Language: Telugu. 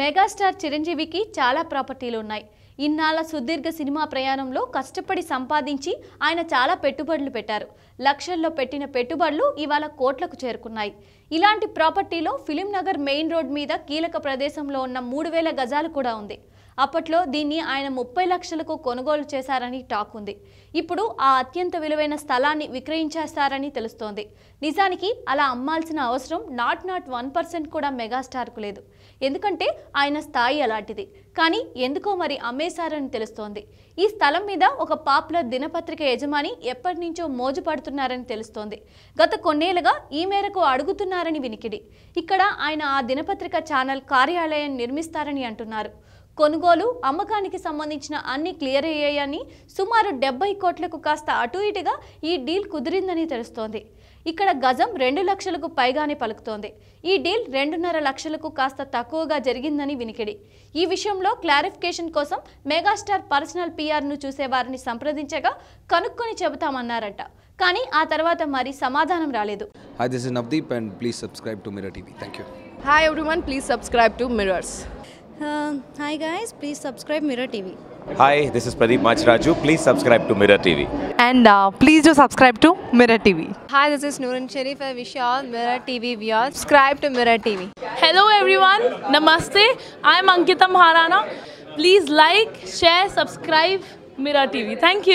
మెగాస్టార్ చిరంజీవికి చాలా ప్రాపర్టీలు ఉన్నాయి ఇన్నాళ్ళ సుదీర్ఘ సినిమా ప్రయాణంలో కష్టపడి సంపాదించి ఆయన చాలా పెట్టుబడులు పెట్టారు లక్షల్లో పెట్టిన పెట్టుబడులు ఇవాళ కోట్లకు చేరుకున్నాయి ఇలాంటి ప్రాపర్టీలో ఫిలింనగర్ మెయిన్ రోడ్ మీద కీలక ప్రదేశంలో ఉన్న మూడు గజాలు కూడా ఉంది అప్పట్లో దీన్ని ఆయన ముప్పై లక్షలకు కొనుగోలు చేశారని టాక్ ఉంది ఇప్పుడు ఆ అత్యంత విలువైన స్థలాన్ని విక్రయించేస్తారని తెలుస్తోంది నిజానికి అలా అమ్మాల్సిన అవసరం నాట్ నాట్ వన్ పర్సెంట్ కూడా మెగాస్టార్కు లేదు ఎందుకంటే ఆయన స్థాయి అలాంటిది కానీ ఎందుకో మరి అమ్మేశారని తెలుస్తోంది ఈ స్థలం మీద ఒక పాపులర్ దినపత్రిక యజమాని ఎప్పటి నుంచో మోజు పడుతున్నారని తెలుస్తోంది గత కొన్నేళ్లుగా ఈ మేరకు అడుగుతున్నారని వినికిడి ఇక్కడ ఆయన ఆ దినపత్రిక ఛానల్ కార్యాలయం నిర్మిస్తారని అంటున్నారు కొనుగోలు అమ్మకానికి సంబంధించిన అన్ని క్లియర్ అయ్యాయని సుమారు డెబ్బై కోట్లకు కాస్త అటు ఇటుగా ఈ డీల్ కుదిరిందని తెలుస్తోంది ఇక్కడ గజం రెండు లక్షలకు పైగానే పలుకుతోంది ఈ డీల్ రెండున్నర లక్షలకు కాస్త తక్కువగా జరిగిందని వినికిడి ఈ విషయంలో క్లారిఫికేషన్ కోసం మెగాస్టార్ పర్సనల్ పీఆర్ను చూసే వారిని సంప్రదించగా కనుక్కొని చెబుతామన్నారట కానీ ఆ తర్వాత మరి సమాధానం రాలేదు hi this is Navdeep and please subscribe to Mirror TV thank you hi everyone please subscribe to Mirrors hi guys, please subscribe Mirror TV. Hi, this is Pradeep Machraju. Please subscribe to Mirror TV. And uh, please do subscribe to Mirror TV. Hi, this is Nooran Sharif. I wish you all Mirror TV viewers. Subscribe to Mirror TV. Hello everyone. Namaste. I am Ankita Maharana. Please like, share, subscribe Mirror TV. Thank you.